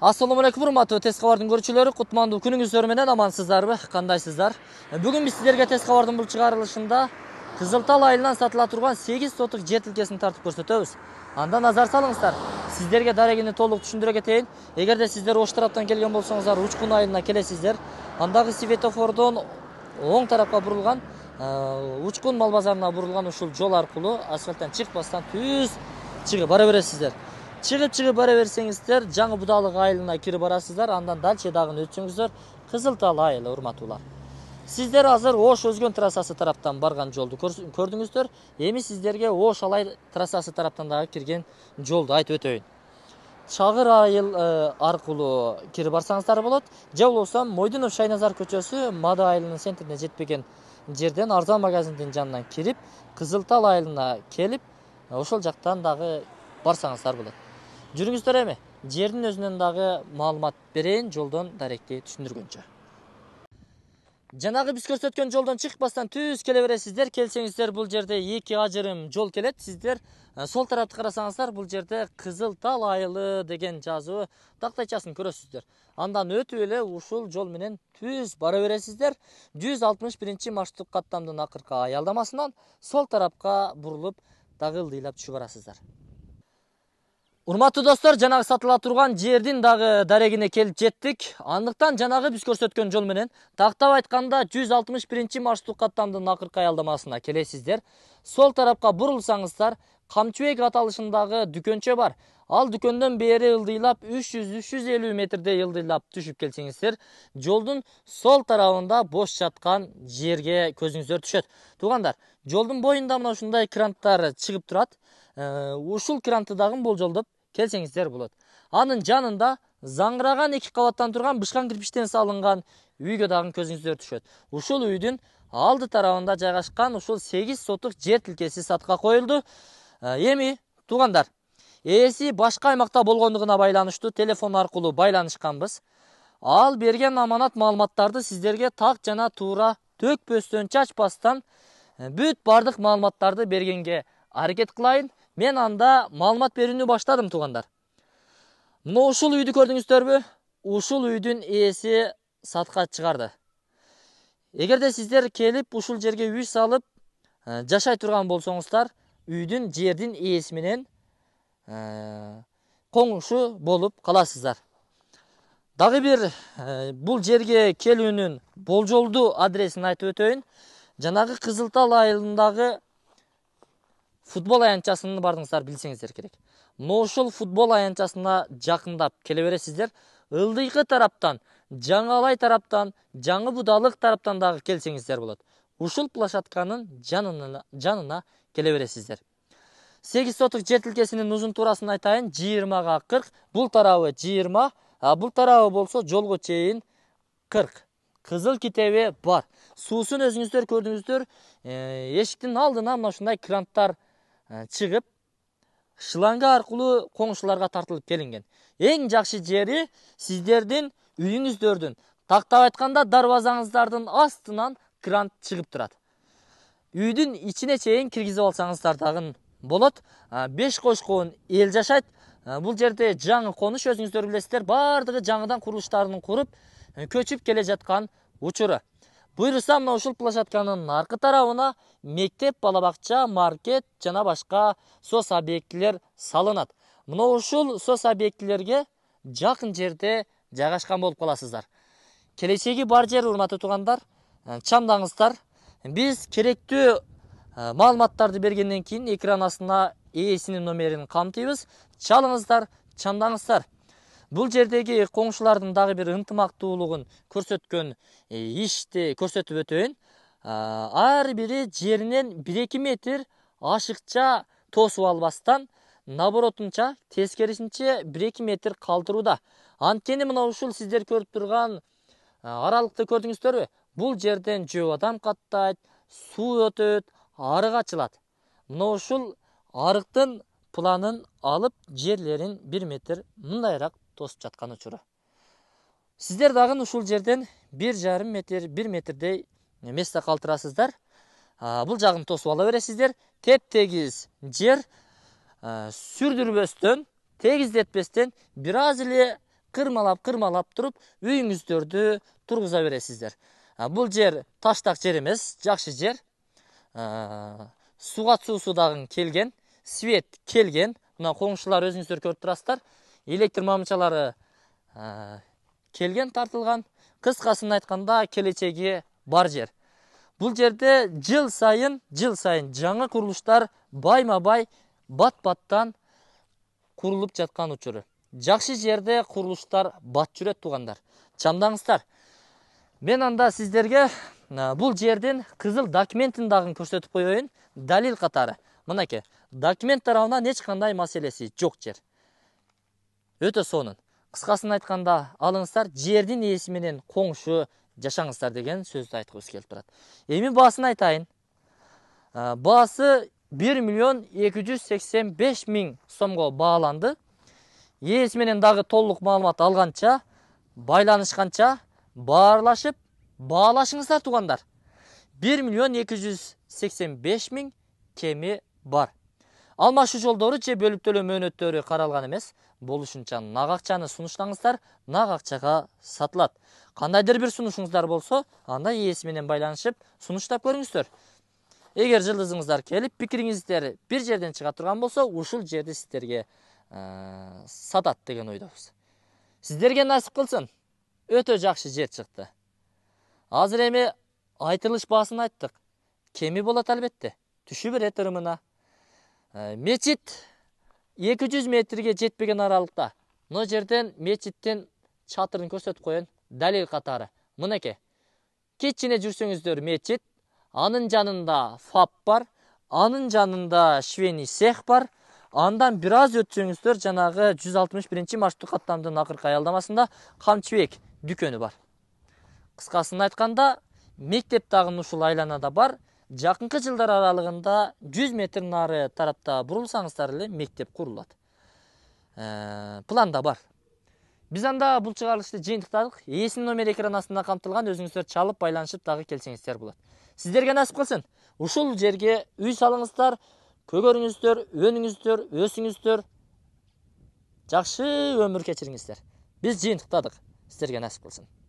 ассалому алейкум урматтуу тез кабардын көрүүчүлөрү кутмандуу күнүңүздөр менен амансыздарбы кандайсыздар бүгүн биз сиздерге тез кабардын бул чыгарылышында кызыл тал айылынан сатыла турган сегиз сотук жер тилкесин тартып көрсөтөбүз анда назар салыңыздар сиздерге дарегини толук түшүндүрө кетейин эгерде сиздер ош тараптан келген болсоңуздар учкун айылына келесиздер андагы светофордон оң тарапка бурулган учкун мал базарына бурулган ушул жол аркылуу асфальттан чыкпастан түз чыгып бара бересиздер чыгып чыгып бара берсеңиздер жаңы будалык айылына кирип барасыздар андан дальше дагы өтсөңүздөр кызыл тал айылы урматтуулар сиздер азыр ош өзгөн трассасы тараптан барган жолду көрдүңүздөр эми сиздерге ош алай трассасы тараптан дагы кирген жолду айтып өтөйүн чагыр айыл э, аркылуу кирип барсаңыздар болот же болбосо мойдунов шайназар көчөсү мада айылынын центрине жетпеген жерден арзан магазиндин жанынан кирип кызыл тал айылына келип ошол жактан дагы барсаңыздар болот жүрүңүздөр эми жердин өзүнөн дагы маалымат берейин жолдон даректи түшүндүргөнчө жанагы биз көрсөткөн жолдон чыкпастан түз келе бересиздер келсеңиздер бул жерде эки ажырым жол келет сиздер э, сол тарапты карасаңыздар бул жерде кызыл тал айылы деген жазуу тактайчасын көрөсүздөр андан өтүп эле ушул жол менен түз бара бересиздер жүз алтымыш биринчи маршруттук каттамдын акыркы аялдамасынан сол тарапка бурулуп ылдыйлап түшүп барасыздар урматтуу достор жанагы сатыла турган жердин дагы дарегине келип жеттик андыктан жанагы биз көрсөткөн жол менен тактап айтканда жүз алтымыш биринчи маршруттук каттамдын акыркы аялдамасына келесиздер сол тарапка бурулсаңыздар камчыбек аталышындагы дүкөнчө бар ал дүкөндөн бери ылдыйлап үч жүз үч жүз элүү метрдей ылдыйлап түшүп келсеңиздер жолдун сол тарабында бош жаткан жерге көзүңүздөр түшөт туугандар жолдун боюнда мына ушундай кранттар чыгып турат э, ушул кранты дагы болжолдоп келсеңіздер болады анын жанында заңыраған екі кабаттан турган бышкан кирпичтен салынган үйге дагы көзіңіздер түшөт ушул үйдүн алды тарабында жайгашкан ушул 8 сотук жер тилкеси сатка коюлду эми ә, туугандар ээси башка аймакта болгондугуна байланыштуу телефон аркылуу байланышканбыз ал берген аманат маалыматтарды сиздерге так жана туура төкпөстөн чачпастан ә, бүт баардык маалыматтарды бергенге аракет кылайын мен анда маалымат берүүнү баштадым туугандар мына ушул үйдү көрдүңүздөрбү ушул үйдүн ээси сатка чыгарды эгерде сиздер келип ушул жерге үй салып жашай турган болсоңуздар үйдүн жердин ээси менен коңшу болуп каласыздар дагы бир бул жерге келүүнүн болжолдуу адресин айтып өтөйүн жанагы кызыл тал айылындагы футбол аянтчасын бардыңыздар билсеңиздер керек ушул футбол аянтчасына жакындап келе бересиздер ылдыйкы тараптан жаңалай тараптан жаңы будалык тараптан дагы келсеңиздер болот ушул площадканын жанына, келе бересиздер сегиз сотук жер тилкесинин узун турасын айтайын жыйырмага кырк бул тарабы жыйырма бул тарабы болсо жолго чейин кырк кызыл китеби бар суусун өзүңүздөр көрдүңүздөр эшиктин алдына мына ушундай кранттар Э, чыгып шланга аркылуу коңшуларга тартылып келинген эң жакшы жери сиздердин үйүңүздөрдүн тактап айтқанда дарбазаңыздардын астынан кран чыгып турат үйдүн ичине чейин киргизип алсаңыздар дагы болот э, беш кошкон эл жашайт э, Бұл жерде жаңы конуш өзүңүздөр билесиздер баардыгы жаңыдан курулуштарын куруп көчүп келе жаткан учуру Бұйырса мына ұшыл площадканын арқы тарабына мектеп, балабақша, маркет жана башка сос объектилер салынат. Мына ушул сос объектилерге жакын жерде жайгашкан болуп каласыздар. Келечеги бар жер урматтуу туугандар, чамдаңыздар. Биз керектүү маалыматтарды бергенден кийин экран астына ээсинин номерин камтыйбыз. Чалыңыздар, чамдаңыздар бұл жердегі қоңшылардың дағы бір ынтымактуулугун көрсөткөн ишти көрсөтүп өтөйүн ар бири жеринен бир эки метр ашыкча тосуп албастан наоборотунча тескерисинче бир эки метр калтырууда анткени мына ушул сиздер көрүп турган аралыкты көрдүңүздөрбү бул жерден жөө адам каттайт суу өтөт арык ачылат мына ушул арыктын планын алып жерлерин бир метр мындайраак тосып жатқан учуру сиздер дагы ушул жерден бир жарым метр 1 метрдей место калтырасыздар бул жагын тосуп ала бересиздер теп жер сүрдүрбөстөн тегиздетпестен бир аз эле кырмалап кырмалап туруп үйүңүздөрдү тургуза бересиздер бул жер Таштақ жер эмес жакшы жер суга суусу дагы келген свет келген мына коңшулар өзүңүздөр көрүп турасыздар электр мамычалары келген тартылған қысқасын айтқанда келешегі бар жер бұл жерде жыл сайын жыл сайын жаңа құрылыстар байма бай бат баттан құрылып жатқан учуру жақсы жерде құрылыстар бат жүреді туғандар чамдаңыздар мен анда сіздерге бұл жерден қызыл документін дағын көрсетіп қояйын дәлел қатары мінекей документ тарабынан ешқандай мәселесі жоқ жер өте сонын қысқасын айтқанда алыңыздар жердің иесіменен қоңшы жашаңыздар деген сөзді айтқымыз келіп тұрады эми басын айтайын ә, басы 1 миллион 285 миң сомға бағаланды есіменен дағы толық маалымат алғанша байланышқанша барлашып баалашыңыздар туғандар 1 миллион 285 000 кеме бар алмашуу жолдору же төлөө мөөнөттөрү каралган эмес болушунча нак акчаны сунуштаңыздар нак акчага сатылат кандайдыр бир сунушуңуздар болсо анда ээси менен байланышып сунуштап көрүңүздөр эгер жылдызыңыздар келип пикириңиздер бир жерден чыга турган болсо ушул жерди сиздерге э, сатат деген ойдобуз сиздерге насип кылсын өтө жакшы жер чыкты азыр эми айтылыш баасын айттык кеми болот албетте түшү берет ырымына Э, мечит 200 метрге жетпеген аралықта мына жерден мечіттен шатырын көрсетіп қойын дәлел қатары мынакей кетшіне жүрсеңіздер мечит анын жанында фап бар анын жанында швени цех бар андан біраз өтсөңүздөр жанагы 161 маршруттук каттамдын акыркы аялдамасында камчыбек дүкөнү бар кыскасын айтканда мектеп дагы ушул айланада бар Жақынқы жылдар аралығында 100 метр нары тарапта бурулсаңыздар эле мектеп курулат э, планда бар Біз анда бұл чыгарылышты жыйынтыктадык ээсинин номер экран астында камтылган өзүңүздөр чалып байланышып дагы келсеңіздер болот сиздерге насип кылсын ушул жерге үй салыңыздар көгөрүңүздөр өнүңүздөр өсүңүздөр жакшы өмүр кечириңиздер биз жыйынтыктадык сиздерге насип кылсын